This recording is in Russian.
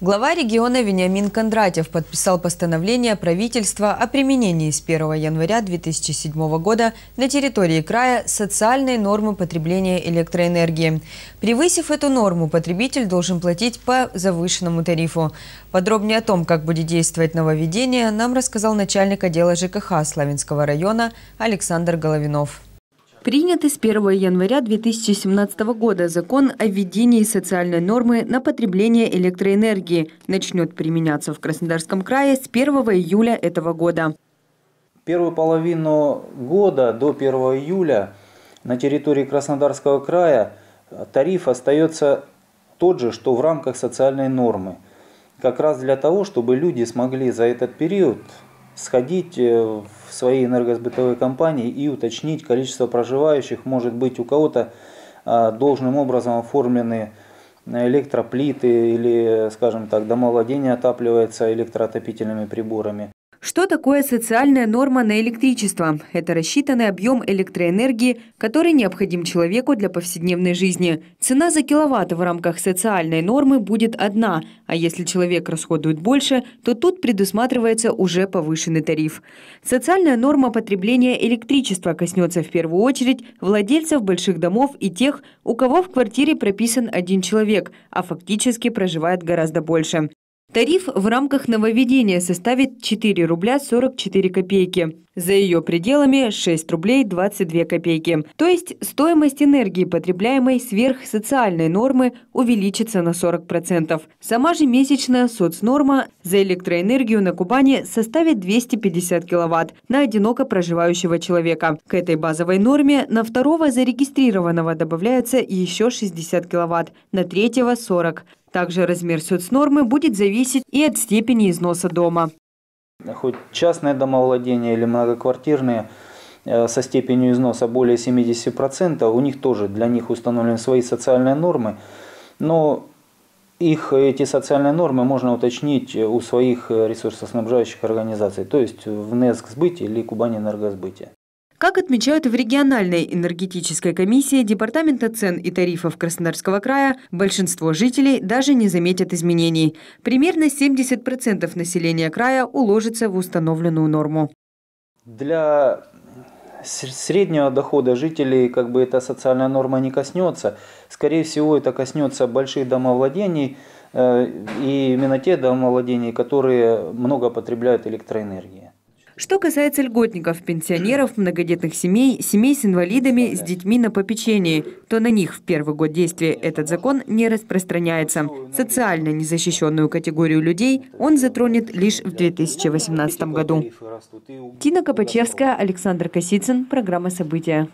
Глава региона Вениамин Кондратьев подписал постановление правительства о применении с 1 января 2007 года на территории края социальной нормы потребления электроэнергии. Превысив эту норму, потребитель должен платить по завышенному тарифу. Подробнее о том, как будет действовать нововведение, нам рассказал начальник отдела ЖКХ Славянского района Александр Головинов. Принятый с 1 января 2017 года закон о введении социальной нормы на потребление электроэнергии начнет применяться в Краснодарском крае с 1 июля этого года. Первую половину года до 1 июля на территории Краснодарского края тариф остается тот же, что в рамках социальной нормы. Как раз для того, чтобы люди смогли за этот период сходить э, в свои энергосбытовые компании и уточнить количество проживающих. Может быть, у кого-то а, должным образом оформлены электроплиты или, скажем так, домовладение отапливается электроотопительными приборами. Что такое социальная норма на электричество? Это рассчитанный объем электроэнергии, который необходим человеку для повседневной жизни. Цена за киловатт в рамках социальной нормы будет одна, а если человек расходует больше, то тут предусматривается уже повышенный тариф. Социальная норма потребления электричества коснется в первую очередь владельцев больших домов и тех, у кого в квартире прописан один человек, а фактически проживает гораздо больше. Тариф в рамках нововведения составит 4 рубля 44 копейки. За ее пределами 6 рублей 22 копейки. То есть стоимость энергии, потребляемой сверх социальной нормы, увеличится на 40%. Сама же месячная соцнорма за электроэнергию на Кубани составит 250 киловатт на одиноко проживающего человека. К этой базовой норме на второго зарегистрированного добавляется еще 60 киловатт, на третьего – 40. Также размер соцнормы будет зависеть и от степени износа дома. Хоть частное домовладение или многоквартирные э, со степенью износа более 70%, у них тоже для них установлены свои социальные нормы. Но их эти социальные нормы можно уточнить э, у своих э, ресурсоснабжающих организаций, то есть в НЭСК сбытии или Кубани энергосбытие. Как отмечают в региональной энергетической комиссии Департамента цен и тарифов Краснодарского края, большинство жителей даже не заметят изменений. Примерно 70% населения края уложится в установленную норму. Для среднего дохода жителей как бы эта социальная норма не коснется. Скорее всего, это коснется больших домовладений э, и именно те домовладений, которые много потребляют электроэнергии. Что касается льготников, пенсионеров, многодетных семей, семей с инвалидами, с детьми на попечении, то на них в первый год действия этот закон не распространяется. Социально незащищенную категорию людей он затронет лишь в 2018 году. Тина Копачевская, Александр Косицын, программа «События».